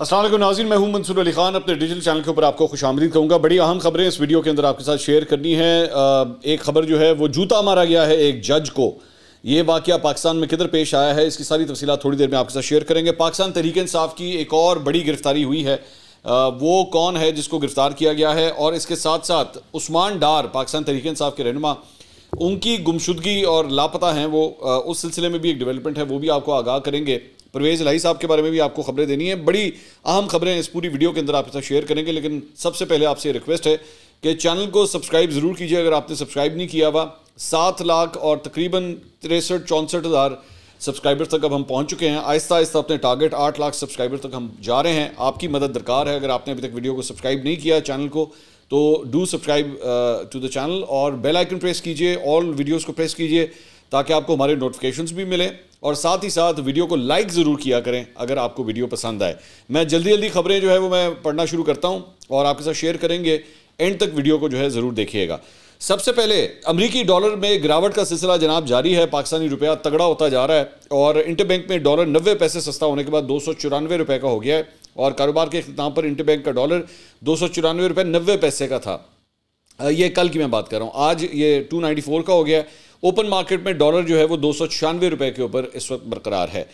असलम नाजीन मैं हूं मंसूर अली खान अपने डिजिटल चैनल के ऊपर आपको खुश आमदी कहूँगा बड़ी अहम खबरें इस वीडियो के अंदर आपके साथ शेयर करनी है एक खबर जो है वो जूता मारा गया है एक जज को ये वाक़ पाकिस्तान में किधर पेश आया है इसकी सारी तफसी थोड़ी देर में आपके साथ शेयर करेंगे पाकिस्तान तरीके इंसाफ की एक और बड़ी गिरफ्तारी हुई है वो कौन है जिसको गिरफ़्तार किया गया है और इसके साथ साथ उस्मान डार पाकिस्तान तहरीक इंसाफ के रहनमा उनकी गुमशुदगी और लापता हैं वो उस सिलसिले में भी एक डेवलपमेंट है वो भी आपको आगाह करेंगे परवेज़ लाई साहब के बारे में भी आपको खबरें देनी है बड़ी अहम खबरें इस पूरी वीडियो के अंदर आपके साथ शेयर करेंगे लेकिन सबसे पहले आपसे रिक्वेस्ट है कि चैनल को सब्सक्राइब ज़रूर कीजिए अगर आपने सब्सक्राइब नहीं किया हुआ सात लाख और तकरीबन तिरसठ चौंसठ हज़ार सब्सक्राइबर तक अब हम पहुंच चुके हैं आहिस्ता आहिस्ता अपने टारगेट आठ लाख सब्सक्राइबर तक हम जा रहे हैं आपकी मदद दरकार है अगर आपने अभी तक वीडियो को सब्सक्राइब नहीं किया चैनल को तो do subscribe to the channel और बेल आइकन प्रेस कीजिए ऑल वीडियोज़ को प्रेस कीजिए ताकि आपको हमारे नोटिफिकेशंस भी मिलें और साथ ही साथ वीडियो को लाइक ज़रूर किया करें अगर आपको वीडियो पसंद आए मैं जल्दी जल्दी खबरें जो है वो मैं पढ़ना शुरू करता हूँ और आपके साथ शेयर करेंगे एंड तक वीडियो को जो है ज़रूर देखिएगा सबसे पहले अमरीकी डॉलर में गिरावट का सिलसिला जनाब जारी है पाकिस्तानी रुपया तगड़ा होता जा रहा है और इंटरबैंक में डॉलर नब्बे पैसे सस्ता होने के बाद दो सौ चौरानवे रुपये का हो गया है और कारोबार के अख्ताम पर इंटरबैंक का डॉलर दो सौ चौरानवे रुपये नब्बे पैसे का था ये कल की मैं बात कर रहा हूँ आज ये टू नाइन्टी फोर का हो गया है ओपन मार्केट में डॉलर जो है वो दो सौ छियानवे रुपए के ऊपर इस वक्त बरकरार है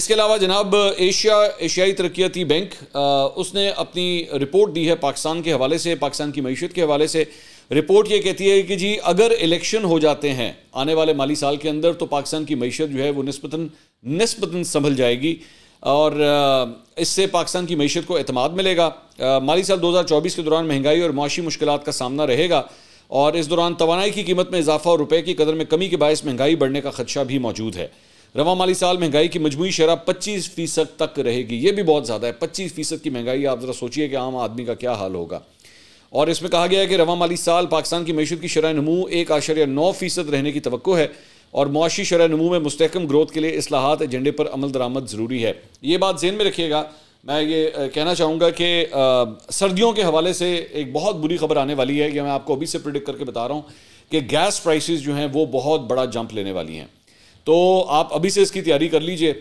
इसके अलावा जनाब एशिया एशियाई तरक्याती बैंक उसने अपनी रिपोर्ट दी है पाकिस्तान के हवाले से पाकिस्तान की मीशत के हवाले से रिपोर्ट ये कहती है कि जी अगर इलेक्शन हो जाते हैं आने वाले माली साल के अंदर तो पाकिस्तान की मीशत जो है वो नस्बता नस्बता संभल जाएगी और इससे पाकिस्तान की मीशत को अतमाद मिलेगा माली साल 2024 के दौरान महंगाई और माशी मुश्किल का सामना रहेगा और इस दौरान तोानाई की कीमत में इजाफा और रुपये की कदर में कमी के बायस महंगाई बढ़ने का खदशा भी मौजूद है रवा माली साल महंगाई की मजमू शरह पच्चीस फीसद तक रहेगी ये भी बहुत ज़्यादा है पच्चीस फीसद की महंगाई आप ज़रा सोचिए कि आम आदमी का क्या हाल होगा और इसमें कहा गया है कि रवा माली साल पाकिस्तान की मीशत की शरह नमू एक आशर नौ फीसद रहने की तो है और मुआशी शरह नमू में मुस्तकम ग्रोथ के लिए असलाहत एजेंडे पर अमल दरामद ज़रूरी है ये बात जेन में रखिएगा मैं ये कहना चाहूँगा कि सर्दियों के हवाले से एक बहुत बुरी खबर आने वाली है या मैं आपको अभी से प्रिडिक्ट करके बता रहा हूँ कि गैस प्राइसेस जो हैं वो बहुत बड़ा जंप लेने वाली हैं तो आप अभी से इसकी तैयारी कर लीजिए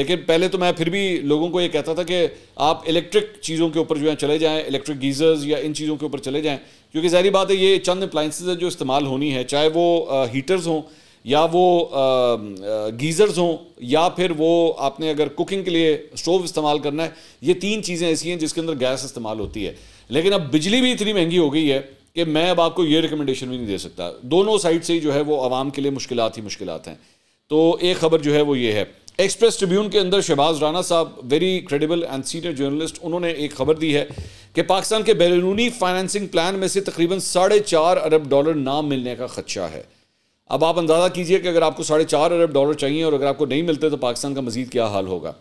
लेकिन पहले तो मैं फिर भी लोगों को ये कहता था कि आप इलेक्ट्रिक चीज़ों के ऊपर जो है चले जाएं इलेक्ट्रिक गीज़र्स या इन चीज़ों के ऊपर चले जाएं क्योंकि ज़ाहरी बात है ये चंद अप्लाइंसेज जो इस्तेमाल होनी है चाहे वो हीटर्स हों या वो गीज़र्स हों या फिर वो आपने अगर कुकिंग के लिए स्टोव इस्तेमाल करना है ये तीन चीज़ें ऐसी हैं जिसके अंदर गैस इस्तेमाल होती है लेकिन अब बिजली भी इतनी महंगी हो गई है कि मैं अब आपको ये रिकमेंडेशन भी नहीं दे सकता दोनों साइड से ही जो है वो आवाम के लिए मुश्किल ही मुश्किल हैं तो एक खबर जो है वो ये है एक्सप्रेस ट्रिब्यून के अंदर शहबाज राना साहब very credible and senior journalist उन्होंने एक खबर दी है कि पाकिस्तान के बैरूनी फाइनेंसिंग प्लान में से तकरीबन साढ़े चार अरब डॉलर ना मिलने का खदशा है अब आप अंदाज़ा कीजिए कि अगर आपको साढ़े चार अरब डॉलर चाहिए और अगर आपको नहीं मिलते तो पाकिस्तान का मजीद क्या हाल होगा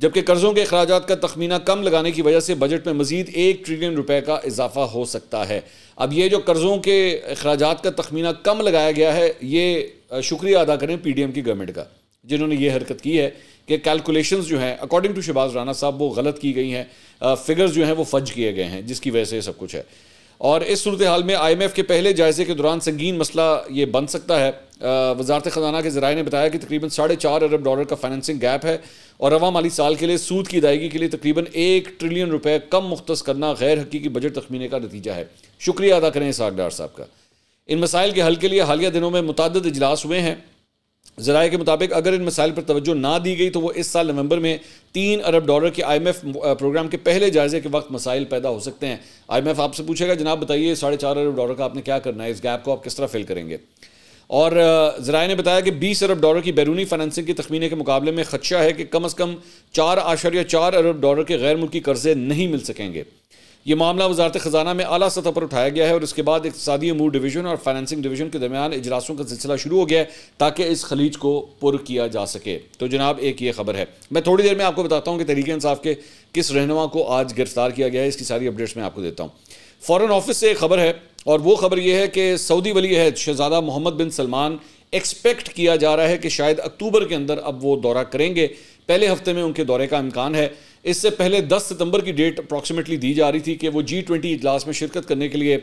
जबकि कर्ज़ों के अखराज का तखमीना कम लगाने की वजह से बजट में मजीद एक ट्रिलियन रुपए का इजाफा हो सकता है अब ये जो कर्ज़ों के अखराज का तखमीना कम लगाया गया है ये शुक्रिया अदा करें पी डी एम की गवर्नमेंट का जिन्होंने ये हरकत की है कि कैलकुलेशन जो हैं अकॉर्डिंग टू शहबाज राना साहब वो गलत की गई हैं फिगर्स जो हैं वो फज किए गए हैं जिसकी वजह से सब कुछ है और इस सूरत हाल में आई एम एफ़ के पहले जायजे के दौरान संगीन मसला ये बन सकता है वजारत खजाना के जराये ने बताया कि तकरीबन साढ़े चार अरब डॉलर का फाइनेंसिंग गैप है और अवाम माली साल के लिए सूद की अदायगी के लिए तकरीबन एक ट्रिलियन रुपये कम मुख्त करना गैर हकीकी बजट तखमीने का नतीजा है शुक्रिया अदा करें इस डार साहब का इन मसाइल के हल के लिए हालिया दिनों में मुतद इजलास हुए हैं ज़राए के मुताबिक अगर इन मसाइल पर तोज्जो ना दी गई तो वो इस साल नवंबर में तीन अरब डॉलर के आईएमएफ प्रोग्राम के पहले जायजे के वक्त मसाइल पैदा हो सकते हैं आईएमएफ आपसे पूछेगा जनाब बताइए साढ़े चार अरब डॉलर का आपने क्या करना है इस गैप को आप किस तरह फिल करेंगे और ज़राए ने बताया कि बीस अरब डॉलर की बैरूनी फाइनेंसिंग की तखमीने के मुकाबले में खदशा है कि कम अज़ कम चार आशर या चार अरब डॉलर के गैर मुल्की कर्जे नहीं मिल सकेंगे ये मामला वजारत ख़जाना में अली सतह पर उठाया गया है और इसके बाद इकतदी अमूर डिवीजन और फाइनेंसिंग डिवीजन के दरमियान इजलासों का सिलसिला शुरू हो गया है ताकि इस खलीज को पुर किया जा सके तो जनाब एक ये खबर है मैं थोड़ी देर में आपको बताता हूँ कि तरीके इंसाफ के किस रहनुमा को आज गिरफ्तार किया गया है इसकी सारी अपडेट्स मैं आपको देता हूँ फॉरन ऑफिस से एक खबर है और वो खबर यह है कि सऊदी वली है शहजादा मोहम्मद बिन सलमान एक्सपेक्ट किया जा रहा है कि शायद अक्टूबर के अंदर अब वो दौरा करेंगे पहले हफ्ते में उनके दौरे का इम्कान है इससे पहले 10 सितंबर की डेट अप्रॉक्सीमेटली दी जा रही थी कि वो जी ट्वेंटी इजलास में शिरकत करने के लिए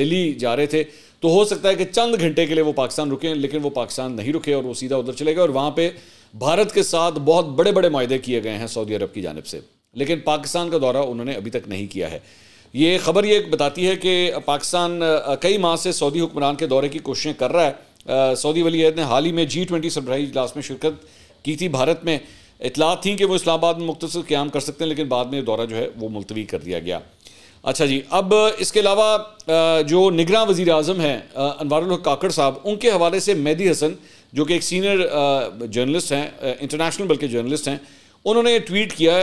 दिल्ली जा रहे थे तो हो सकता है कि चंद घंटे के लिए वो पाकिस्तान रुके लेकिन वो पाकिस्तान नहीं रुके और वो सीधा उधर चले गए और वहाँ पर भारत के साथ बहुत बड़े बड़े माहे किए गए हैं सऊदी अरब की जानब से लेकिन पाकिस्तान का दौरा उन्होंने अभी तक नहीं किया है ये खबर ये बताती है कि पाकिस्तान कई माह से सऊदी हुक्मरान के दौरे की कोशिशें कर रहा है सऊदी वली ने हाल ही में जी ट्वेंटी सब्राही इजलास में शिरकत की थी भारत में इतलात थी कि वो इस्लामाबाद में मुख्तर क्याम कर सकते हैं लेकिन बाद में दौरा जो है वो मुलतवी कर दिया गया अच्छा जी अब इसके अलावा जो निगरान वज़ी अजम हैं अनवर काकड़ साहब उनके हवाले से मेहदी हसन जो कि एक सीनियर जर्नलिस्ट हैं इंटरनेशनल बल्कि जर्नलिस्ट हैं उन्होंने ट्वीट किया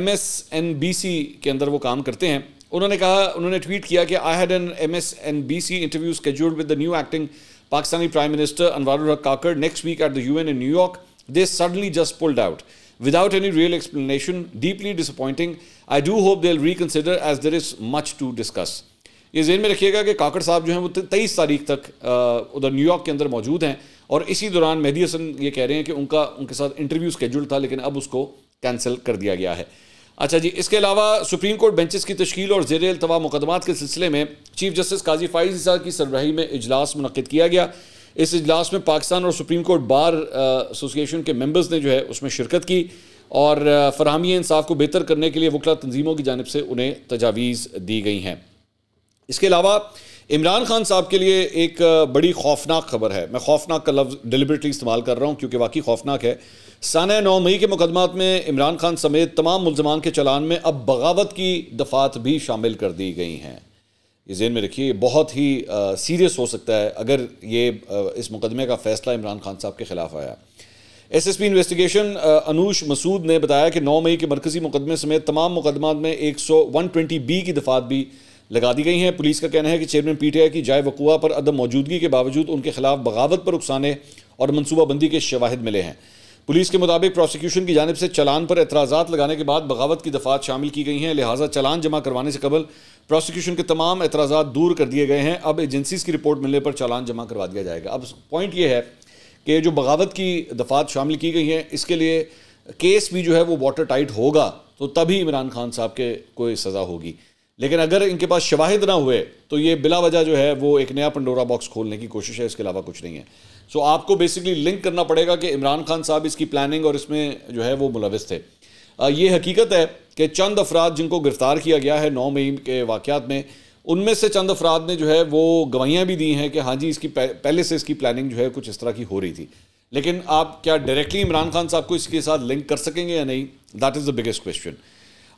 M S N B C के अंदर वो काम करते हैं उन्होंने कहा उन्होंने ट्वीट किया कि I had an M S N B C interview scheduled with the new acting Pakistani prime minister Anwar Kakar next week at the U N in New York They suddenly just pulled out without any real explanation. Deeply disappointing. I do hope they'll reconsider as there is much to discuss. ये जेन में रखिएगा कि काकड़ साहब जो हैं वो तेईस तारीख तक उधर न्यूयॉर्क के अंदर मौजूद हैं और इसी दौरान मेहदी हसन ये कह रहे हैं कि उनका उनके साथ इंटरव्यू स्केड्यूल था लेकिन अब उसको कैंसिल कर दिया गया है अच्छा जी इसके अलावा सुप्रीम कोर्ट बेंचेस की तश्ील और जेर अल्तवा मुकदमात के सिलसिले में चीफ जस्टिस काजी फाइज की सरब्राही में इजलास मनद किया गया इस इजलास में पाकिस्तान और सुप्रीम कोर्ट बार एसोसिएशन के मेंबर्स ने जो है उसमें शिरकत की और फरहमी इंसाफ को बेहतर करने के लिए वकला तंजीमों की जानब से उन्हें तजावीज़ दी गई हैं इसके अलावा इमरान खान साहब के लिए एक बड़ी खौफनाक खबर है मैं खौफनाक का लफ्ज़ डिलिबरेटली इस्तेमाल कर रहा हूँ क्योंकि वाकई खौफनाक है सान नौ मई के मुकदमात में इमरान खान समेत तमाम मुलजमान के चलान में अब बगावत की दफात भी शामिल कर दी गई हैं ये जेन में रखिए बहुत ही सीरियस हो सकता है अगर ये आ, इस मुकदमे का फैसला इमरान खान साहब के ख़िलाफ़ आया S S P investigation Anoosh Masood ने बताया कि नौ मई के मरकज़ी मुकदमे समेत तमाम मुकदमा में एक सौ वन ट्वेंटी बी की दफात भी लगा दी गई हैं पुलिस का कहना है कि चेयरमैन पी टी आई की जाए वकूआ पर अदम मौजूदगी के बावजूद उनके खिलाफ बगावत पर उकसाने और मनसूबाबंदी के शवाहद मिले हैं पुलिस के मुताबिक प्रोसिक्यूशन की जानब से चलान पर एतराज़ा लगाने के बाद बगावत की दफात शामिल की गई हैं लिहाजा चलान जमा करवाने से कबल प्रोसिक्यूशन के तमाम एतराज़ा दूर कर दिए गए हैं अब एजेंसीज की रिपोर्ट मिलने पर चालान जमा करवा दिया जाएगा अब पॉइंट ये है कि जो बगावत की दफात शामिल की गई हैं इसके लिए केस भी जो है वो वाटर टाइट होगा तो तभी इमरान खान साहब के कोई सज़ा होगी लेकिन अगर इनके पास शवाहिद ना हुए तो ये बिला वजह जो है वो एक नया पंडोरा बॉक्स खोलने की कोशिश है इसके अलावा कुछ नहीं है सो आपको बेसिकली लिंक करना पड़ेगा कि इमरान खान साहब इसकी प्लानिंग और इसमें जो है वो मुलविस थे ये हकीकत है कि चंद अफराद जिनको गिरफ़्तार किया गया है नौ मई के वाक़ात में उनमें से चंद अफराद ने जो है वो गवाहियाँ भी दी हैं कि हाँ जी इसकी पहले से इसकी प्लानिंग जो है कुछ इस तरह की हो रही थी लेकिन आप क्या डायरेक्टली इमरान खान साहब को इसके साथ लिंक कर सकेंगे या नहीं that is the biggest question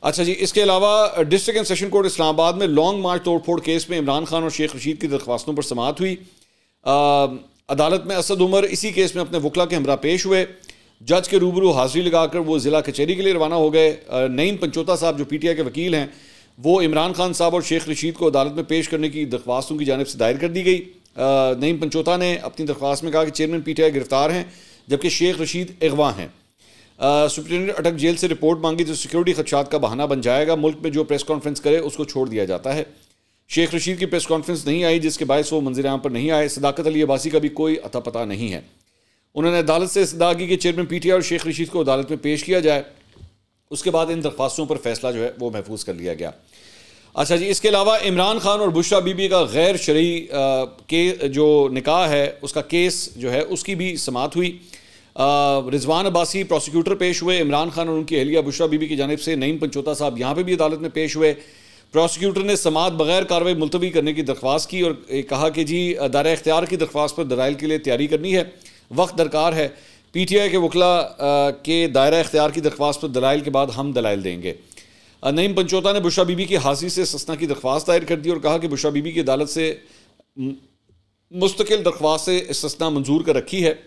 अच्छा जी इसके अलावा district and session court Islamabad में लॉन्ग मार्च तोड़फोड़ केस में इमरान खान और शेख रशीद की दरख्वास्तों पर समात हुई अदालत में असद उमर इसी केस में अपने वकला के हमरा पेश हुए जज के रूबरू हाजिरी लगाकर वो ज़िला कचहरी के लिए रवाना हो गए नईम पंचोता साहब जो पी टी आई के वकील हैं वो इमरान खान साहब और शेख रशीद को अदालत में पेश करने की दरख्वास्तों की जानब से दायर कर दी गई नईम पंचोता ने अपनी दरख्वास्त में कहा कि चेयरमैन पी टी आई गिरफ्तार हैं जबकि शेख रशीद अगवा हैं सुप्रिटेंडेंट अटक जेल से रिपोर्ट मांगी तो सिक्योरिटी खदशात का बहाना बन जाएगा मुल्क में जो प्रेस कॉन्फ्रेंस करे उसको छोड़ दिया जाता है शेख रशीद की प्रेस कॉन्फ्रेंस नहीं आई जिसके बायस वो मंजिल आम पर नहीं आए सदाकत अली अबासी का भी कोई अता पता नहीं है उन्होंने अदालत से सदागी के चेयरमैन पी टी आई और शेख रशीद को अदालत में पेश किया जाए उसके बाद इन दरख्वास्तों पर फैसला जो है वो महफूज कर लिया गया अच्छा जी इसके अलावा इमरान खान और बुशरा बीबी का गैर शरी के जो निकाह है उसका केस जो है उसकी भी समात हुई रिजवान अब्बासी प्रोसिक्यूटर पेश हुए इमरान खान और उनकी अहलिया बुशरा बीबी की जानब से नईम पंचोता साहब यहाँ पर भी अदालत में पेश हुए प्रोसिक्यूटर ने समात बगैर कार्रवाई मुलतवी करने की दरख्वास्त की और कहा कि जी दायरा इख्तियार की दरख्वास्त पर दलाइल के लिए तैयारी करनी है वक्त दरकार है पी टी आई के वकला के दायरा इख्तियार की दरख्वास्त पर दलाइल के बाद हम दलाइल देंगे नईम पंचोता ने बुशा बीबी की हाजिरी से सस्ना की दरख्वास्त दायर कर दी और कहा कि बुशा बीबी की अदालत से मुस्तकिल दरख्वास्त से सस्ना मंजूर कर रखी है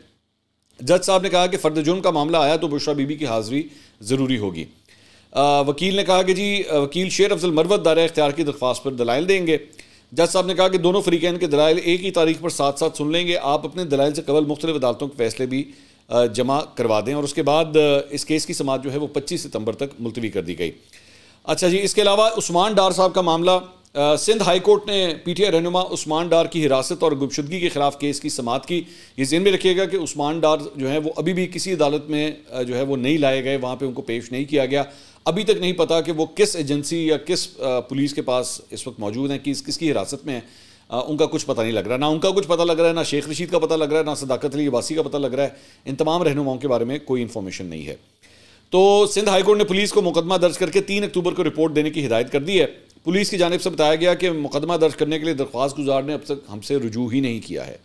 जज साहब ने कहा कि फ़र्द जुर्म का मामला आया तो बुशा बीबी की हाजिरी ज़रूरी होगी वकील ने कहा कि जी वकील शेर अफजल मरवत दार अख्तियार की दरख्वास्त पर दलाइल देंगे जज साहब ने कहा कि दोनों फरीकैन के दलाइल एक ही तारीख पर साथ साथ सुन लेंगे आप अपने दलाइल से कबल मुख्तलिफ अदालतों के फैसले भी जमा करवा दें और उसके बाद इस केस की समाज जो है वो पच्चीस सितम्बर तक मुलतवी कर दी गई अच्छा जी इसके अलावा उस्मान डार साहब का मामला सिंध हाई कोर्ट ने पीटीआई रहनुमा उस्मान डार की हिरासत और गुमशुदगी के खिलाफ केस की समात की ये जेन में रखिएगा कि उस्मान डार जो है वो अभी भी किसी अदालत में जो है वो नहीं लाए गए वहाँ पर उनको पेश नहीं किया गया अभी तक नहीं पता कि वो किस एजेंसी या किस पुलिस के पास इस वक्त मौजूद हैं किस किसकी हिरासत में है उनका कुछ पता नहीं लग रहा ना उनका कुछ पता लग रहा है ना शेख रशीद का पता लग रहा है ना सदाकत अली अबासी का पता लग रहा है इन तमाम रहनुमाओं के बारे में कोई इन्फॉर्मेशन नहीं है तो सिंध हाईकोर्ट ने पुलिस को मुकदमा दर्ज करके तीन अक्टूबर को रिपोर्ट देने की हिदायत कर दी है पुलिस की जानब से बताया गया कि मुकदमा दर्ज करने के लिए दरख्वास्त गुजार ने अब तक हमसे रजू ही नहीं किया है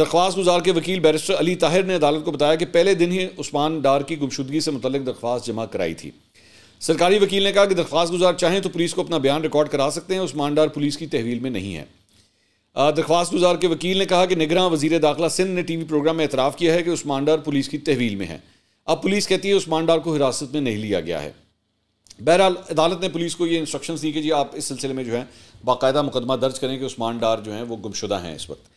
दरख्वास्त गुजार के वकील बैरिस्टर अली ताहिर ने अदालत को बताया कि पहले दिन ही उस्मान डार की गुमशुदगी से मुतलक दरख्वास्त जमा कराई थी सरकारी वकील ने कहा कि दरख्वास्त गुजार चाहें तो पुलिस को अपना बयान रिकॉर्ड करा सकते हैं उस्मान डार पुलिस की तहवील में नहीं है दरख्वास्त गुजार के वकील ने कहा कि निगरान वजीर दाखिला सिंध ने टी वी प्रोग्राम में एतराफ़ किया है कि उस्मान डार पुलिस की तहवील में है अब पुलिस कहती है उस्मान डार को हिरासत में नहीं लिया गया है बहरहाल अदालत ने पुलिस को ये इंस्ट्रक्शन दी कि जी आप इस सिलसिले में जो है बाकायदा मुकदमा दर्ज करें कि उस्मान डार जो हैं वो गुमशुदा हैं इस वक्त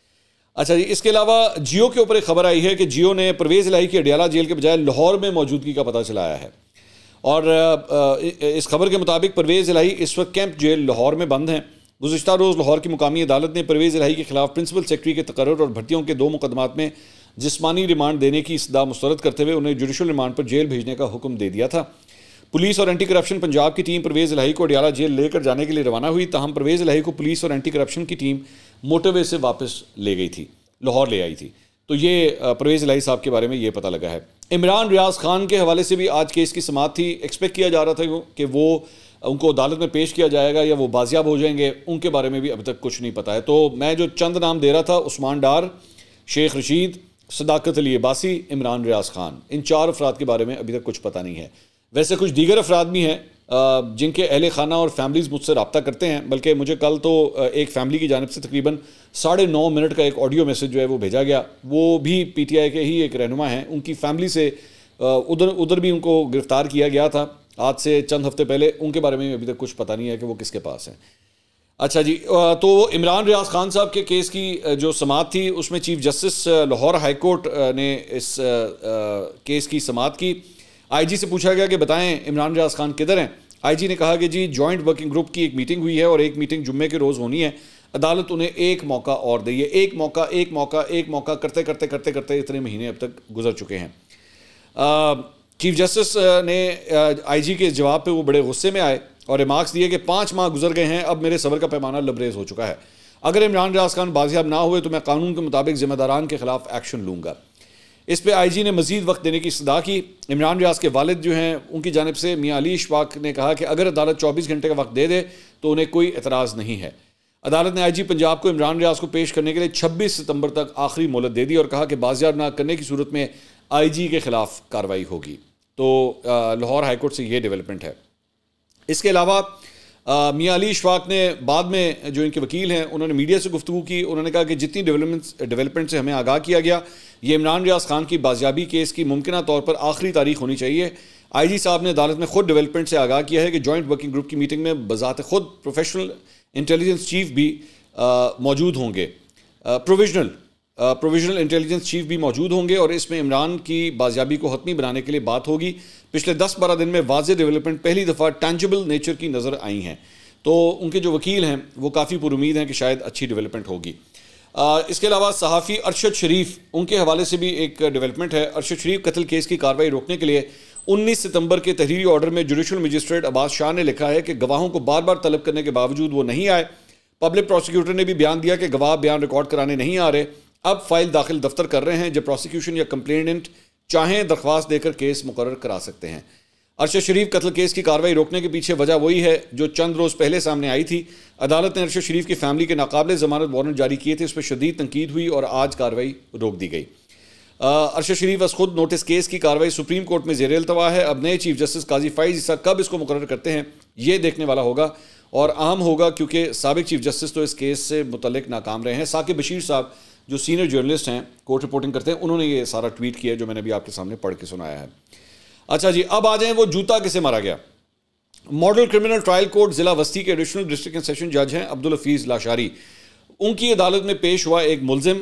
अच्छा जी इसके अलावा जियो के ऊपर एक खबर आई है कि जियो ने परवेज़ लाही की अडियाला जेल के बजाय लाहौर में मौजूदगी का पता चलाया है और इस खबर के मुताबिक परवेज़ लाही इस वक्त कैंप जेल लाहौर में बंद हैं गुजशत रोज़ लाहौर की मुकामी अदालत ने परवेज़ लाही के खिलाफ प्रिंसिपल सेक्रेटरी के तकर और भर्तियों के दो मुकदमा में जिसमानी रिमांड देने की इस्तः मुस्रद करते हुए उन्हें जुडिशल रिमांड पर जेल भेजने का हुक्म दे दिया था पुलिस और एंटी करप्शन पंजाब की टीम परवेज इलाही को अडियाला जेल लेकर जाने के लिए रवाना हुई तहम परवेज इलाही को पुलिस और एंटी करप्शन की टीम मोटरवे से वापस ले गई थी लाहौर ले आई थी तो ये परवेज इलाही साहब के बारे में ये पता लगा है इमरान रियाज खान के हवाले से भी आज केस की समाप्त थी एक्सपेक्ट किया जा रहा था कि वो उनको अदालत में पेश किया जाएगा या वो बाजियाब हो जाएंगे उनके बारे में भी अभी तक कुछ नहीं पता है तो मैं जो चंद नाम दे रहा था उस्मान डार शेख रशीद सदाकत अली बासी इमरान रियाज खान इन चार अफराद के बारे में अभी तक कुछ पता नहीं है वैसे कुछ दीगर अफराद भी हैं जिनके अहल खाना और फैमिलीज़ मुझसे रबता करते हैं बल्कि मुझे कल तो एक फ़ैमिली की जानब से तकरीबन साढ़े नौ मिनट का एक ऑडियो मैसेज जो है वो भेजा गया वो भी पी टी आई के ही एक रहनुमा हैं उनकी फ़ैमिली से उधर उधर भी उनको गिरफ़्तार किया गया था आज से चंद हफ्ते पहले उनके बारे में अभी तक कुछ पता नहीं है कि वो किसके पास हैं अच्छा जी तो इमरान रियाज खान साहब के केस की जो समात थी उसमें चीफ जस्टिस लाहौर हाईकोर्ट ने इस केस की समात की आईजी से पूछा गया कि बताएं इमरान रियाज खान किधर हैं आईजी ने कहा कि जी जॉइंट वर्किंग ग्रुप की एक मीटिंग हुई है और एक मीटिंग जुम्मे के रोज़ होनी है अदालत उन्हें एक मौका और दी है एक मौका एक मौका एक मौका करते करते करते करते इतने महीने अब तक गुजर चुके हैं चीफ जस्टिस ने आईजी के जवाब पे वो बड़े गुस्से में आए और रिमार्क्स दिए कि पाँच माह गुजर गए हैं अब मेरे सबर का पैमाना लबरेज हो चुका है अगर इमरान रियाज खान बाजियाब ना हुए तो मैं कानून के मुताबिक जिम्मेदारान के खिलाफ एक्शन लूँगा इस पर आई जी ने मजीद वक्त देने की सदा की इमरान रियाज के वालद जो हैं उनकी जानब से मियाँ अली इशफाक ने कहा कि अगर अदालत चौबीस घंटे का वक्त दे दे तो उन्हें कोई एतराज़ नहीं है अदालत ने आई जी पंजाब को इमरान रियाज को पेश करने के लिए छब्बीस सितम्बर तक आखिरी मोहलत दे दी और कहा कि बाजियाब ना करने की सूरत में आई जी के ख़िलाफ़ कार्रवाई होगी तो लाहौर हाईकोर्ट से ये डेवलपमेंट है इसके अलावा मियाँ अली इशफाक ने बाद में जो इनके वकील हैं उन्होंने मीडिया से गुफ्तू की उन्होंने कहा कि जितनी डेवलपमेंट डेवलपमेंट से हमें आगाह किया गया ये इमरान रियाज खान की बाजियाबी केस की मुमकिन तौर पर आखिरी तारीख होनी चाहिए आई जी साहब ने अदालत में खुद डेवलपमेंट से आगाह किया है कि जॉइंट वर्किंग ग्रुप की मीटिंग में बजात खुद प्रोफेशनल इंटेलिजेंस चीफ भी मौजूद होंगे प्रोविजनल प्रोविजनल इंटेलिजेंस चीफ भी मौजूद होंगे और इसमें इमरान की बाजियाबी को हतमी बनाने के लिए बात होगी पिछले दस बारह दिन में वाज डेवलपमेंट पहली दफ़ा टेंजबल नेचर की नज़र आई हैं तो उनके जो वकील हैं वो काफ़ी पुरुद हैं कि शायद अच्छी डेवलपमेंट होगी इसके अलावा सहाफ़ी अरशद शरीफ उनके हवाले से भी एक डेवलपमेंट है अरशद शरीफ कत्ल केस की कार्रवाई रोकने के लिए 19 सितंबर के तहरीरी ऑर्डर में जुडिशल मजिस्ट्रेट अब्बास शाह ने लिखा है कि गवाहों को बार बार तलब करने के बावजूद वो नहीं आए पब्लिक प्रोसिक्यूटर ने भी बयान दिया कि गवाह बयान रिकॉर्ड कराने नहीं आ रहे अब फाइल दाखिल दफ्तर कर रहे हैं जब प्रोसिक्यूशन या कंप्लेनेंट चाहें दरख्वास्त देकर केस मुकर करा सकते हैं अरशद शरीफ कत्ल केस की कार्रवाई रोकने के पीछे वजह वही है जो चंद रोज़ पहले सामने आई थी अदालत ने अरशद शरीफ की फैमिली के नाकबले जमानत वारंट जारी किए थे उस पर शदीद तनकीद हुई और आज कार्रवाई रोक दी गई अरशद शरीफ अस खुद नोटिस केस की कार्रवाई सुप्रीम कोर्ट में जेरतवा है अब नए चीफ जस्टिस काजी फाइज ईसा कब इसको मुकर करते हैं ये देखने वाला होगा और अहम होगा क्योंकि सबक चीफ जस्टिस तो इस केस से मुतल नाकाम रहे हैं साकिब बशीर साहब जो सीनियर जर्नलिस्ट हैं कोर्ट रिपोर्टिंग करते हैं उन्होंने ये सारा ट्वीट किया जो मैंने अभी आपके सामने पढ़ के सुनाया है अच्छा जी अब आ जाए वो जूता किसे मारा गया मॉडल क्रिमिनल ट्रायल कोर्ट जिला वस्ती के एडिशनल डिस्ट्रिक्ट एंड सेशन जज हैं अब्दुल हफीज़ लाशारी उनकी अदालत में पेश हुआ एक मुलजिम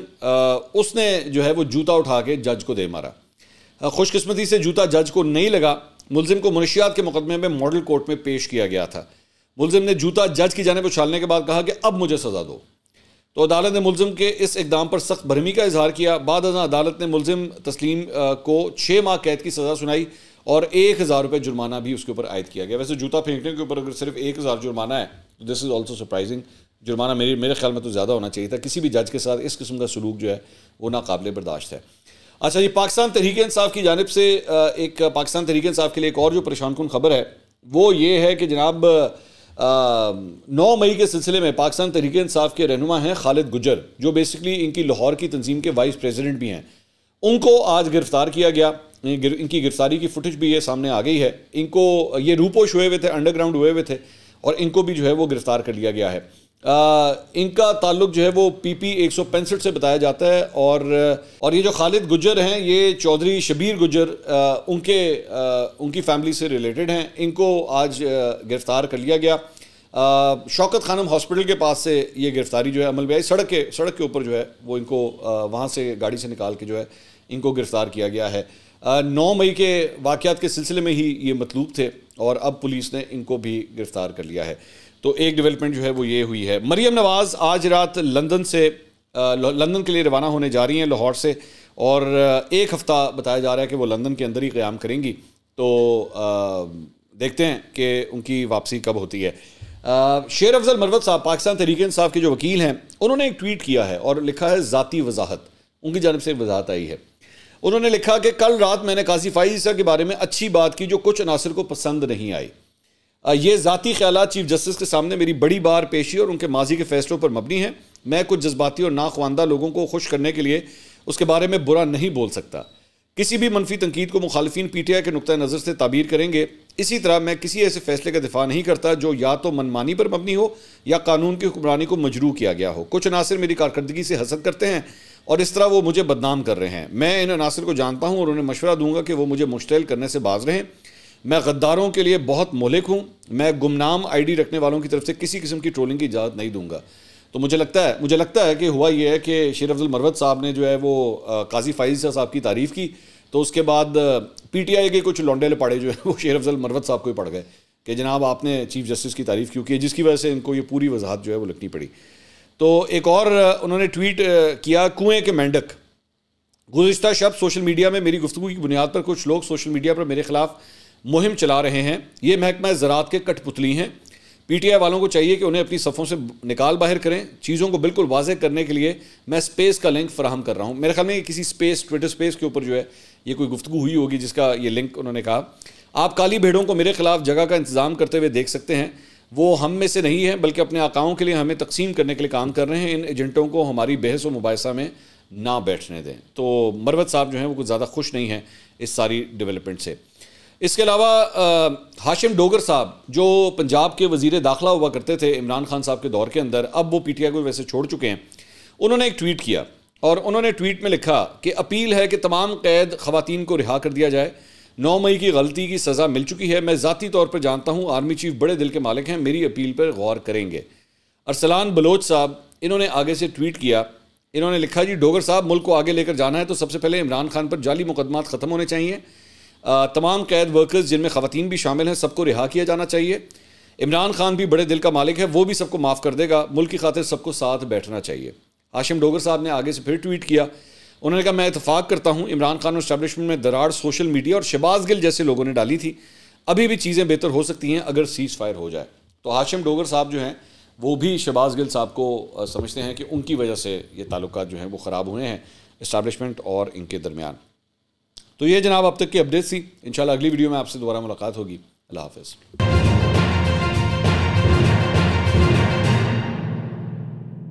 उसने जो है वो जूता उठा के जज को दे मारा खुशकस्मती से जूता जज को नहीं लगा मुलजिम को मनशियात के मुकदमे में मॉडल कोर्ट में पेश किया गया था मुलजिम ने जूता जज की जाने पर उछालने के बाद कहा कि अब मुझे सज़ा दो तो अदालत ने मुलम के इस इकदाम पर सख्त भरमी का इजहार किया बाद अदालत ने मुलम तस्लीम को छः माह कैद की सज़ा सुनाई और एक हज़ार रुपये जुर्माना भी उसके ऊपर आयद किया गया वैसे जूता फेंकने के ऊपर अगर सिर्फ एक हज़ार जुर्माना है तो दिस इज़ ऑल्सो सरप्राइजिंग जुर्माना मेरे मेरे ख्याल में तो ज़्यादा होना चाहिए था किसी भी जज के साथ इस किस्म का सलूक जो है वो नाकबिल बर्दाश्त है अच्छा जी पाकिस्तान तहरीक इंसाफ की जानब से एक पाकिस्तान तहरीक इंसाफ के लिए एक और जो परेशान कन खबर है वो ये है कि जनाब नौ मई के सिलसिले में पाकिस्तान तहरीक इंसाफ के रहनुमा हैं खालिद गुजर जो बेसिकली इनकी लाहौर की तंजीम के वाइस प्रेसिडेंट भी हैं उनको आज गिरफ़्तार किया गया इनकी गिरफ्तारी की फुटेज भी ये सामने आ गई है इनको ये रूपोश हुए हुए थे अंडरग्राउंड हुए हुए थे और इनको भी जो है वो गिरफ़्तार कर लिया गया है आ, इनका ताल्लुक जो है वो पीपी एक सौ पैंसठ से बताया जाता है और और ये जो खालिद गुजर हैं ये चौधरी शबीर गुजर आ, उनके आ, उनकी फैमिली से रिलेटेड हैं इनको आज गिरफ़्तार कर लिया गया शौकत खानम हॉस्पिटल के पास से ये गिरफ़्तारी जो है अमल में आई सड़क के सड़क के ऊपर जो है वो इनको वहाँ से गाड़ी से निकाल के जो है इनको गिरफ़्तार किया गया है नौ मई के वाक़ के सिलसिले में ही ये मतलूब थे और अब पुलिस ने इनको भी गिरफ़्तार कर लिया है तो एक डेवलपमेंट जो है वो ये हुई है मरीम नवाज़ आज रात लंदन से लंदन के लिए रवाना होने जा रही हैं लाहौर से और एक हफ़्ता बताया जा रहा है कि वो लंदन के अंदर ही क़्याम करेंगी तो देखते हैं कि उनकी वापसी कब होती है शेर अफजल मरवत साहब पाकिस्तान तहरीक इंसाफ के जो वकील हैं उन्होंने एक ट्वीट किया है और लिखा है ज़ाती वजाहत उनकी जानब से वजाहत आई है उन्होंने लिखा कि कल रात मैंने काजी फाइजा के बारे में अच्छी बात की जो कुछ अनासर को पसंद नहीं आई ये ज़ाती ख्याल चीफ जस्टिस के सामने मेरी बड़ी बार पेशी और उनके माजी के फैसलों पर मबनी है मैं कुछ जज्बाती और नाख्वानदा लोगों को खुश करने के लिए उसके बारे में बुरा नहीं बोल सकता किसी भी मनफी तनकीद को मुखालफी पी टी आई के नुक़ नज़र से ताबीर करेंगे इसी तरह मैं किसी ऐसे फैसले का दिफा नहीं करता जो या तो मनमानी पर मबनी हो या कानून की हुक्मरानी को मजरू किया गया हो कुछ अनासर मेरी कारकर्दगी से हसद करते हैं और इस तरह वो मुझे बदनाम कर रहे हैं मैं इन अनासर को जानता हूँ और उन्हें मशवरा दूंगा कि वो मुझे मुश्तल करने से बाज रहें मैं गद्दारों के लिए बहुत मोलिक हूँ मैं गुमनाम आईडी रखने वालों की तरफ से किसी किस्म की ट्रोलिंग की इजाज़त नहीं दूंगा तो मुझे लगता है मुझे लगता है कि हुआ यह है कि शेर अफजल मरवत साहब ने जो है वो काजी फाइजा साहब की तारीफ़ की तो उसके बाद पी टी आई के कुछ लौंडे लपाड़े जो है वो शेर अफजल मरवत साहब को ही पड़ गए कि जनाब आपने चीफ जस्टिस की तारीफ़ क्यों की जिसकी वजह से इनको ये पूरी वजाहत जो है वो लिखनी पड़ी तो एक और उन्होंने ट्वीट किया कुएँ के मेंढक गुज्त शब सोशल मीडिया में मेरी गुफ्तु की बुनियाद पर कुछ लोग सोशल मीडिया पर मेरे खिलाफ़ मुहिम चला रहे हैं ये महकमा ज़रात के कठपुतली हैं पीटीआई वालों को चाहिए कि उन्हें अपनी सफ़ों से निकाल बाहर करें चीज़ों को बिल्कुल वाजह करने के लिए मैं स्पेस का लिंक फराहम कर रहा हूँ मेरे ख्याल में किसी स्पेस ट्विटर स्पेस के ऊपर जो है ये कोई गुफ्तु हुई होगी जिसका ये लिंक उन्होंने कहा आप काली भेड़ों को मेरे खिलाफ जगह का इंतज़ाम करते हुए देख सकते हैं वो हम में से नहीं है बल्कि अपने आकाओं के लिए हमें तकसीम करने के लिए काम कर रहे हैं इन एजेंटों को हमारी बहस व मुबासा में ना बैठने दें तो मरवत साहब जो हैं वो कुछ ज़्यादा खुश नहीं हैं इस सारी डेवलपमेंट से इसके अलावा हाशिम डोगर साहब जो पंजाब के वजीर दाखिला हुआ करते थे इमरान खान साहब के दौर के अंदर अब वो पी टी आई को वैसे छोड़ चुके हैं उन्होंने एक ट्वीट किया और उन्होंने ट्वीट में लिखा कि अपील है कि तमाम कैद खवतिन को रिहा कर दिया जाए नौ मई की गलती की सज़ा मिल चुकी है मैं ज़ाती तौर पर जानता हूँ आर्मी चीफ बड़े दिल के मालिक हैं मेरी अपील पर गौर करेंगे अरसलान बलोच साहब इन्होंने आगे से ट्वीट किया इन्होंने लिखा जी डोगर साहब मुल्क को आगे लेकर जाना है तो सबसे पहले इमरान खान पर जाली मुकदमात ख़त्म होने चाहिए तमाम कैद वर्कर्स जिनमें खातन भी शामिल हैं सबको रिहा किया जाना चाहिए इमरान खान भी बड़े दिल का मालिक है वो भी सबको माफ़ कर देगा मुल्क की खातिर सबको साथ बैठना चाहिए हाशिम डोगर साहब ने आगे से फिर ट्वीट किया उन्होंने कहा मैं इतफाक़ करता हूँ इमरान खान और स्टैब्लिशमेंट में दरार सोशल मीडिया और शबाज गिल जैसे लोगों ने डाली थी अभी भी चीज़ें बेहतर हो सकती हैं अगर सीज़ फायर हो जाए तो हाशिम डोगर साहब जो हैं वो भी शबाज गिल साहब को समझते हैं कि उनकी वजह से ये ताल्लुक जो हैं वो ख़राब हुए हैं इस्टबलिशमेंट और इनके दरमियान तो ये जनाब अब तक की अपडेट्स थी इन अगली वीडियो में आपसे दोबारा मुलाकात होगी अल्लाह हाफिज़